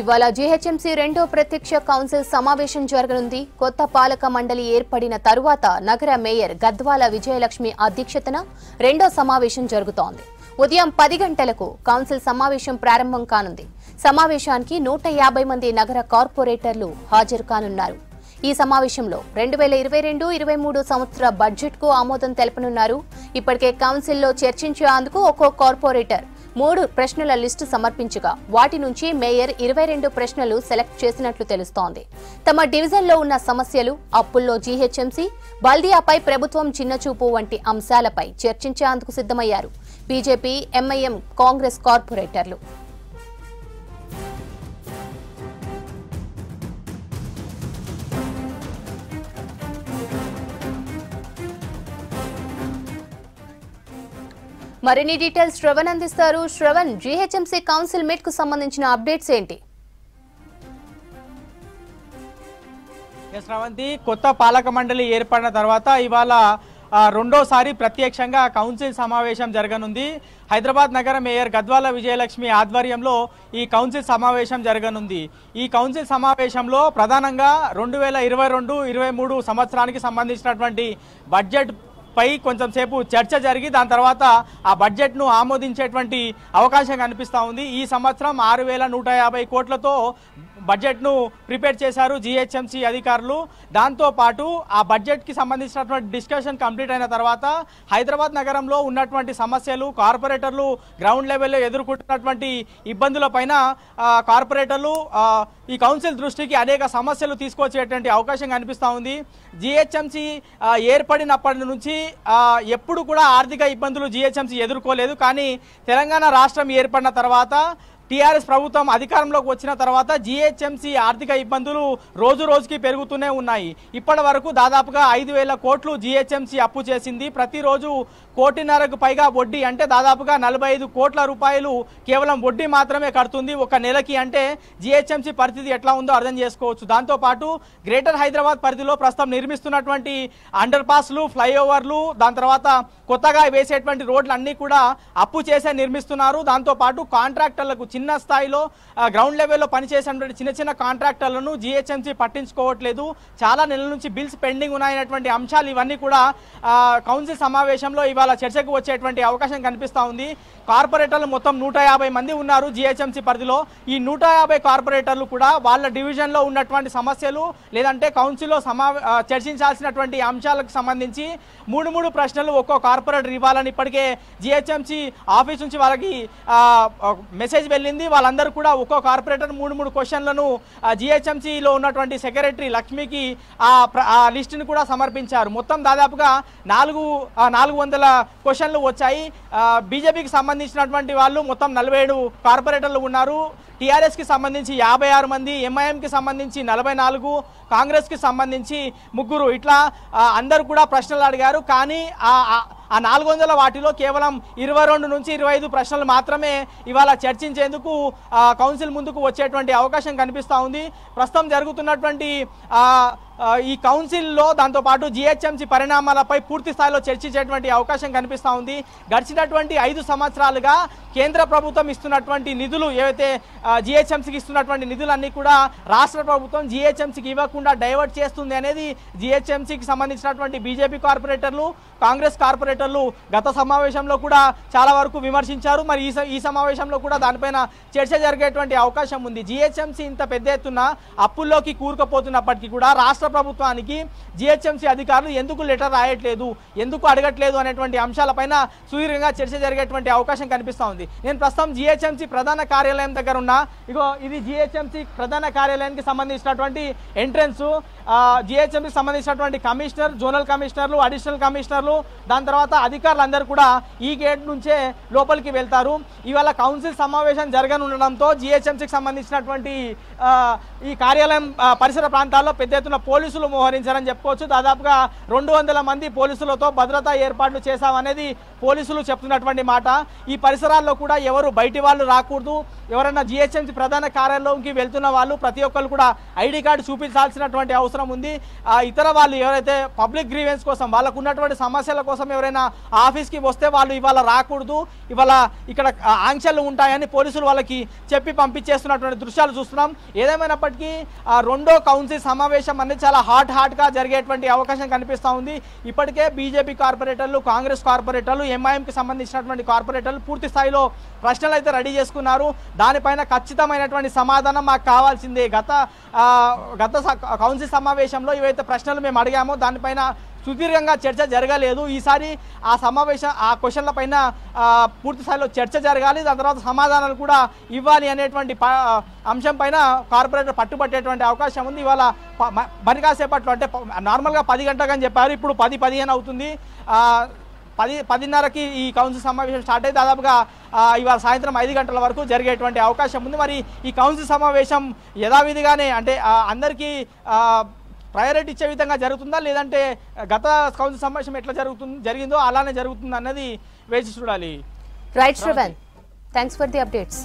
ఇవాళ జీహెచ్ఎంసీ రెండో ప్రత్యక్ష కౌన్సిల్ సమావేశం జరగనుంది కొత్త పాలక మండలి ఏర్పడిన తరువాత నగర మేయర్ గద్వాల విజయలక్ష్మి అధ్యక్షతన రెండో సమావేశం జరుగుతోంది ఉదయం పది గంటలకు కౌన్సిల్ సమావేశం ప్రారంభం కానుంది సమావేశానికి నూట యాభై మంది నగర కార్పొరేటర్లు హాజరు కానున్నారు ఈ సమావేశంలో రెండు వేల ఇరవై రెండు ఇరవై మూడు సంవత్సర బడ్జెట్కు ఆమోదం తెలపనున్నారు ఇప్పటికే కౌన్సిల్లో చర్చించేందుకు ఒక్కో కార్పొరేటర్ మూడు ప్రశ్నల లిస్టు సమర్పించగా వాటి నుంచి మేయర్ ఇరవై రెండు ప్రశ్నలు సెలెక్ట్ చేసినట్లు తెలుస్తోంది తమ డివిజన్లో ఉన్న సమస్యలు అప్పుల్లో జీహెచ్ఎంసీ బల్దియాపై ప్రభుత్వం చిన్నచూపు వంటి అంశాలపై చర్చించేందుకు సిద్ధమయ్యారు బీజేపీ ఎంఐఎం కాంగ్రెస్ కార్పొరేటర్లు మరిన్ని డీటెయిల్స్ శ్రవణ్ అందిస్తారు శ్రవణ్ జీహెచ్ఎంసీ కౌన్సిల్ మీట్ కు సంబంధించిన అప్డేట్స్ ఏంటి శ్రవంతి కొత్త పాలక మండలి ఏర్పడిన తర్వాత ఇవాళ రెండోసారి ప్రత్యక్షంగా కౌన్సిల్ సమావేశం జరగనుంది హైదరాబాద్ నగర మేయర్ గద్వాల విజయలక్ష్మి ఆధ్వర్యంలో ఈ కౌన్సిల్ సమావేశం జరగనుంది ఈ కౌన్సిల్ సమావేశంలో ప్రధానంగా రెండు వేల ఇరవై రెండు ఇరవై మూడు సంవత్సరానికి సంబంధించినటువంటి బడ్జెట్ పై కొంచెం సేపు చర్చ జరిగి దాని తర్వాత ఆ బడ్జెట్ను ఆమోదించేటువంటి అవకాశం కనిపిస్తూ ఉంది ఈ సంవత్సరం ఆరు కోట్లతో బడ్జెట్ను ప్రిపేర్ చేశారు జీహెచ్ఎంసీ అధికారులు దాంతోపాటు ఆ బడ్జెట్కి సంబంధించినటువంటి డిస్కషన్ కంప్లీట్ అయిన తర్వాత హైదరాబాద్ నగరంలో ఉన్నటువంటి సమస్యలు కార్పొరేటర్లు గ్రౌండ్ లెవెల్లో ఎదుర్కొంటున్నటువంటి ఇబ్బందుల పైన కార్పొరేటర్లు ఈ కౌన్సిల్ దృష్టికి అనేక సమస్యలు తీసుకొచ్చేటువంటి అవకాశం కనిపిస్తూ ఉంది జిహెచ్ఎంసీ ఏర్పడినప్పటి నుంచి ఎప్పుడు కూడా ఆర్థిక ఇబ్బందులు జిహెచ్ఎంసీ ఎదుర్కోలేదు కానీ తెలంగాణ రాష్ట్రం ఏర్పడిన తర్వాత టీఆర్ఎస్ ప్రభుత్వం అధికారంలోకి వచ్చిన తర్వాత జీహెచ్ఎంసీ ఆర్థిక ఇబ్బందులు రోజు రోజుకి పెరుగుతూనే ఉన్నాయి ఇప్పటి వరకు దాదాపుగా ఐదు వేల కోట్లు జీహెచ్ఎంసీ అప్పు చేసింది ప్రతిరోజు కోటిన్నరకు పైగా వడ్డీ అంటే దాదాపుగా నలభై ఐదు కోట్ల రూపాయలు కేవలం వడ్డీ మాత్రమే కడుతుంది ఒక నెలకి అంటే జీహెచ్ఎంసీ పరిస్థితి ఎట్లా ఉందో అర్థం చేసుకోవచ్చు దాంతోపాటు గ్రేటర్ హైదరాబాద్ పరిధిలో ప్రస్తుతం నిర్మిస్తున్నటువంటి అండర్ పాస్లు ఫ్లైఓవర్లు దాని తర్వాత కొత్తగా వేసేటువంటి రోడ్లు అన్నీ కూడా అప్పు చేసే నిర్మిస్తున్నారు దాంతోపాటు కాంట్రాక్టర్లకు చిన్న చిన్న స్థాయిలో గ్రౌండ్ లెవెల్లో పనిచేసినటువంటి చిన్న చిన్న కాంట్రాక్టర్లను జిహెచ్ఎంసీ పట్టించుకోవట్లేదు చాలా నెలల నుంచి బిల్స్ పెండింగ్ ఉన్నాయనేటువంటి అంశాలు ఇవన్నీ కూడా కౌన్సిల్ సమావేశంలో ఇవాళ చర్చకు వచ్చేటువంటి అవకాశం కనిపిస్తూ ఉంది కార్పొరేటర్లు మొత్తం నూట మంది ఉన్నారు జిహెచ్ఎంసీ పరిధిలో ఈ నూట కార్పొరేటర్లు కూడా వాళ్ళ డివిజన్లో ఉన్నటువంటి సమస్యలు లేదంటే కౌన్సిల్లో సమావే చర్చించాల్సినటువంటి అంశాలకు సంబంధించి మూడు మూడు ప్రశ్నలు ఒక్కో కార్పొరేటర్ ఇవ్వాలని ఇప్పటికే జిహెచ్ఎంసీ ఆఫీస్ నుంచి వాళ్ళకి మెసేజ్ వెళ్ళి వెళ్ళింది వాళ్ళందరూ కూడా ఒక్కో కార్పొరేటర్ మూడు మూడు క్వశ్చన్లను జిహెచ్ఎంసీలో ఉన్నటువంటి సెక్రటరీ లక్ష్మికి ఆ లిస్టుని కూడా సమర్పించారు మొత్తం దాదాపుగా నాలుగు నాలుగు వందల క్వశ్చన్లు వచ్చాయి బీజేపీకి సంబంధించినటువంటి వాళ్ళు మొత్తం నలభై ఏడు కార్పొరేటర్లు ఉన్నారు టీఆర్ఎస్కి సంబంధించి యాభై ఆరు మంది ఎంఐఎంకి సంబంధించి నలభై నాలుగు కాంగ్రెస్కి సంబంధించి ముగ్గురు ఇట్లా అందరూ కూడా ప్రశ్నలు అడిగారు కానీ ఆ నాలుగు వందల వాటిలో కేవలం ఇరవై రెండు నుంచి ఇరవై ఐదు ప్రశ్నలు మాత్రమే ఇవాళ చర్చించేందుకు కౌన్సిల్ ముందుకు వచ్చేటువంటి అవకాశం కనిపిస్తూ ఉంది ప్రస్తుతం జరుగుతున్నటువంటి ఈ కౌన్సిల్లో దాంతోపాటు జిహెచ్ఎంసీ పరిణామాలపై పూర్తి స్థాయిలో చర్చించేటువంటి అవకాశం కనిపిస్తూ ఉంది గడిచినటువంటి ఐదు సంవత్సరాలుగా కేంద్ర ప్రభుత్వం ఇస్తున్నటువంటి నిధులు ఏవైతే జిహెచ్ఎంసీకి ఇస్తున్నటువంటి నిధులన్నీ కూడా రాష్ట్ర ప్రభుత్వం జిహెచ్ఎంసీకి ఇవ్వకుండా డైవర్ట్ చేస్తుంది అనేది జిహెచ్ఎంసీకి సంబంధించినటువంటి బీజేపీ కార్పొరేటర్లు కాంగ్రెస్ కార్పొరేటర్ నేతలు గత సమావేశంలో కూడా చాలా వరకు విమర్శించారు మరి ఈ ఈ సమావేశంలో కూడా దానిపైన చర్చ జరిగేటువంటి అవకాశం ఉంది జిహెచ్ఎంసీ ఇంత పెద్ద ఎత్తున అప్పుల్లోకి కూరుకుపోతున్నప్పటికీ కూడా రాష్ట్ర ప్రభుత్వానికి జిహెచ్ఎంసీ అధికారులు ఎందుకు లెటర్ రాయట్లేదు ఎందుకు అడగట్లేదు అనేటువంటి అంశాలపైన సుదీర్ఘంగా చర్చ జరిగేటువంటి అవకాశం కనిపిస్తూ ఉంది నేను ప్రస్తుతం జిహెచ్ఎంసీ ప్రధాన కార్యాలయం దగ్గర ఉన్న ఇగో ఇది జిహెచ్ఎంసీ ప్రధాన కార్యాలయానికి సంబంధించినటువంటి ఎంట్రన్స్ జిహెచ్ఎంసీకి సంబంధించినటువంటి కమిషనర్ జోనల్ కమిషనర్లు అడిషనల్ కమిషనర్లు దాని తర్వాత తర్వాత అధికారులందరూ కూడా ఈ గేట్ నుంచే లోపలికి వెళ్తారు ఇవాళ కౌన్సిల్ సమావేశం జరగనుండడంతో జిహెచ్ఎంసీకి సంబంధించినటువంటి ఈ కార్యాలయం పరిసర ప్రాంతాల్లో పెద్ద ఎత్తున పోలీసులు మోహరించారని చెప్పుకోవచ్చు దాదాపుగా రెండు వందల మంది పోలీసులతో భద్రతా ఏర్పాట్లు చేశామనేది పోలీసులు చెప్తున్నటువంటి మాట ఈ పరిసరాల్లో కూడా ఎవరు బయటి వాళ్ళు రాకూడదు ఎవరైనా జిహెచ్ఎంసీ ప్రధాన కార్యాలయంకి వెళ్తున్న వాళ్ళు ప్రతి ఒక్కరు కూడా ఐడి కార్డు చూపించాల్సినటువంటి అవసరం ఉంది ఇతర వాళ్ళు ఎవరైతే పబ్లిక్ గ్రీవెన్స్ కోసం వాళ్ళకు ఉన్నటువంటి సమస్యల కోసం ఎవరైనా ఎవరైనా ఆఫీస్కి వస్తే వాళ్ళు ఇవాళ రాకూడదు ఇవాళ ఇక్కడ ఆంక్షలు ఉంటాయని పోలీసులు వాళ్ళకి చెప్పి పంపించేస్తున్నటువంటి దృశ్యాలు చూస్తున్నాం ఏదేమైనప్పటికీ రెండో కౌన్సిల్ సమావేశం అనేది చాలా హాట్ హాట్గా జరిగేటువంటి అవకాశం కనిపిస్తూ ఉంది ఇప్పటికే బీజేపీ కార్పొరేటర్లు కాంగ్రెస్ కార్పొరేటర్లు ఎంఐఎంకి సంబంధించినటువంటి కార్పొరేటర్లు పూర్తి స్థాయిలో ప్రశ్నలు అయితే రెడీ చేసుకున్నారు దానిపైన ఖచ్చితమైనటువంటి సమాధానం మాకు కావాల్సిందే గత గత కౌన్సిల్ సమావేశంలో ఇవైతే ప్రశ్నలు మేము అడిగామో దానిపైన సుదీర్ఘంగా చర్చ జరగలేదు ఈసారి ఆ సమావేశం ఆ క్వశ్చన్ల పైన పూర్తిస్థాయిలో చర్చ జరగాలి దాని తర్వాత సమాధానాలు కూడా ఇవ్వాలి అనేటువంటి అంశం పైన కార్పొరేటర్ పట్టుబట్టేటువంటి అవకాశం ఉంది ఇవాళ మరి కాసేపట్లో అంటే నార్మల్గా పది అని చెప్పారు ఇప్పుడు పది పదిహేను అవుతుంది పది పదిన్నరకి ఈ కౌన్సిల్ సమావేశం స్టార్ట్ అయ్యి దాదాపుగా ఇవాళ సాయంత్రం ఐదు గంటల వరకు జరిగేటువంటి అవకాశం ఉంది మరి ఈ కౌన్సిల్ సమావేశం యథావిధిగానే అంటే అందరికీ ప్రయారిటీ ఇచ్చే విధంగా జరుగుతుందా లేదంటే గత కౌన్సిల్ సమావేశం ఎట్లా జరుగుతుంది జరిగిందో అలానే జరుగుతుంది అన్నది వేచి చూడాలి right thanks for the updates